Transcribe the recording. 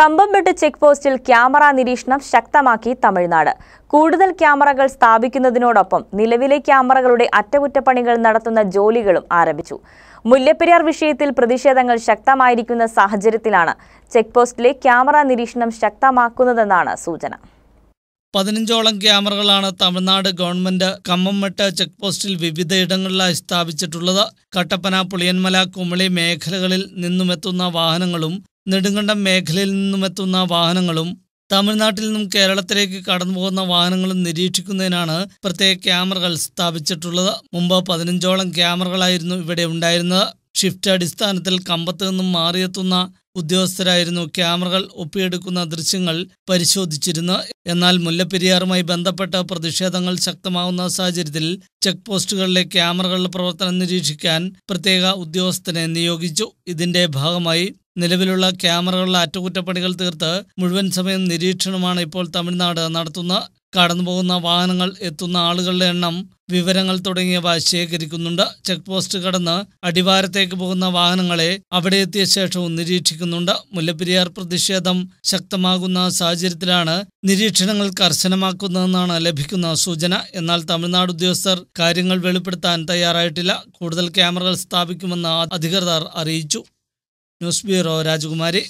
കമ്പംപെട്ട് check പോസ്റ്റിൽ camera നിരീക്ഷണം ശക്തമാക്കി തമിഴ്നാട് കൂടുതൽ ക്യാമറകൾ സ്ഥാപിക്കുന്നതിനോടൊപ്പം നിലവിലെ ക്യാമറകളുടെ അറ്റകുറ്റപ്പണികൾ നടത്തുന്ന ജോലികളും ആരംഭിച്ചു മുല്ലപ്പെരിയാർ വിഷയത്തിൽ പ്രതിഷേധങ്ങൾ ശക്തമായിരിക്കുന്ന സാഹചര്യത്തിലാണ് ചെക്ക് പോസ്റ്റിലെ ക്യാമറ നിരീക്ഷണം ശക്തമാക്കുന്നതെന്നാണ് സൂചന പതിനഞ്ചോളം ക്യാമറകളാണ് തമിഴ്നാട് ഗവൺമെന്റ് കമ്മംമട്ട് ചെക്ക് പോസ്റ്റിൽ വിവിധയിടങ്ങളിലായി സ്ഥാപിച്ചിട്ടുള്ളത് കട്ടപ്പന പുളിയന്മല കുമളി മേഖലകളിൽ നിന്നുമെത്തുന്ന വാഹനങ്ങളും നെടുങ്കണ്ടം മേഖലയിൽ നിന്നും എത്തുന്ന വാഹനങ്ങളും തമിഴ്നാട്ടിൽ നിന്നും കേരളത്തിലേക്ക് കടന്നു പോകുന്ന വാഹനങ്ങളും നിരീക്ഷിക്കുന്നതിനാണ് പ്രത്യേക ക്യാമറകൾ സ്ഥാപിച്ചിട്ടുള്ളത് മുമ്പ് പതിനഞ്ചോളം ക്യാമറകളായിരുന്നു ഇവിടെ ഉണ്ടായിരുന്നത് ഷിഫ്റ്റ് അടിസ്ഥാനത്തിൽ കമ്പത്ത് നിന്നും മാറിയെത്തുന്ന ഉദ്യോഗസ്ഥരായിരുന്നു ക്യാമറകൾ ഒപ്പിയെടുക്കുന്ന ദൃശ്യങ്ങൾ പരിശോധിച്ചിരുന്നു എന്നാൽ മുല്ലപ്പെരിയാറുമായി ബന്ധപ്പെട്ട പ്രതിഷേധങ്ങൾ ശക്തമാവുന്ന സാഹചര്യത്തിൽ ചെക്ക് പോസ്റ്റുകളിലെ ക്യാമറകളുടെ പ്രവർത്തനം നിരീക്ഷിക്കാൻ പ്രത്യേക ഉദ്യോഗസ്ഥനെ നിയോഗിച്ചു ഇതിന്റെ ഭാഗമായി നിലവിലുള്ള ക്യാമറകളുടെ അറ്റകുറ്റപ്പണികൾ തീർത്ത് മുഴുവൻ സമയം നിരീക്ഷണമാണ് ഇപ്പോൾ തമിഴ്നാട് നടത്തുന്നത് കടന്നു പോകുന്ന വാഹനങ്ങൾ എത്തുന്ന ആളുകളുടെ എണ്ണം വിവരങ്ങൾ തുടങ്ങിയവ ശേഖരിക്കുന്നുണ്ട് ചെക്ക് പോസ്റ്റ് കടന്ന് അടിവാരത്തേക്ക് പോകുന്ന വാഹനങ്ങളെ അവിടെ എത്തിയ ശേഷവും നിരീക്ഷിക്കുന്നുണ്ട് മുല്ലപ്പെരിയാർ പ്രതിഷേധം ശക്തമാകുന്ന സാഹചര്യത്തിലാണ് നിരീക്ഷണങ്ങൾ കർശനമാക്കുന്നതെന്നാണ് ലഭിക്കുന്ന സൂചന എന്നാൽ തമിഴ്നാട് ഉദ്യോഗസ്ഥർ കാര്യങ്ങൾ വെളിപ്പെടുത്താൻ തയ്യാറായിട്ടില്ല കൂടുതൽ ക്യാമറകൾ സ്ഥാപിക്കുമെന്ന് അധികൃതർ അറിയിച്ചു ന്യൂസ് ബ്യൂറോ രാജകുമാരി